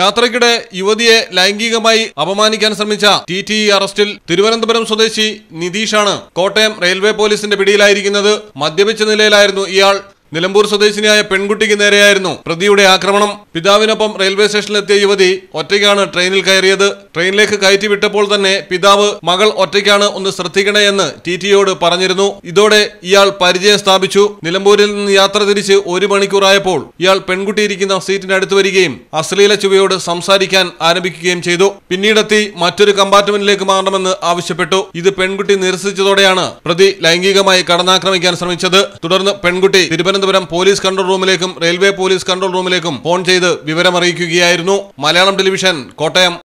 യാത്രയ്ക്കിടെ യുവതിയെ ലൈംഗികമായി അപമാനിക്കാൻ ശ്രമിച്ച ടി ടി ഇ അറസ്റ്റിൽ തിരുവനന്തപുരം സ്വദേശി നിതീഷാണ് കോട്ടയം റെയിൽവേ പോലീസിന്റെ പിടിയിലായിരിക്കുന്നത് മദ്യപിച്ച നിലയിലായിരുന്നു ഇയാൾ നിലമ്പൂർ സ്വദേശിനിയായ പെൺകുട്ടിക്ക് നേരെയായിരുന്നു പ്രതിയുടെ ആക്രമണം പിതാവിനൊപ്പം റെയിൽവേ സ്റ്റേഷനിലെത്തിയ യുവതി ഒറ്റയ്ക്കാണ് ട്രെയിനിൽ കയറിയത് ട്രെയിനിലേക്ക് കയറ്റി വിട്ടപ്പോൾ തന്നെ പിതാവ് മകൾ ഒറ്റയ്ക്കാണ് ഒന്ന് ശ്രദ്ധിക്കണേ എന്ന് ടി ടിയോട് പറഞ്ഞിരുന്നു ഇതോടെ ഇയാൾ പരിചയം സ്ഥാപിച്ചു നിലമ്പൂരിൽ നിന്ന് യാത്ര തിരിച്ച് ഒരു മണിക്കൂറായപ്പോൾ ഇയാൾ പെൺകുട്ടി ഇരിക്കുന്ന സീറ്റിനടുത്ത് വരികയും അശ്ലീല ചുവയോട് സംസാരിക്കാൻ ആരംഭിക്കുകയും ചെയ്തു പിന്നീടെത്തി മറ്റൊരു കമ്പാർട്ട്മെന്റിലേക്ക് മാറണമെന്ന് ആവശ്യപ്പെട്ടു ഇത് പെൺകുട്ടി നിരസിച്ചതോടെയാണ് പ്രതി ലൈംഗികമായി കടന്നാക്രമിക്കാൻ ശ്രമിച്ചത് തുടർന്ന് പെൺകുട്ടി തിരുവനന്തപുരം തിരുവനന്തപുരം പോലീസ് കൺട്രോൾ റൂമിലേക്കും റെയിൽവേ പോലീസ് കൺട്രോൾ റൂമിലേക്കും ഫോൺ ചെയ്ത് വിവരമറിയിക്കുകയായിരുന്നു മലയാളം ടെലിവിഷൻ കോട്ടയം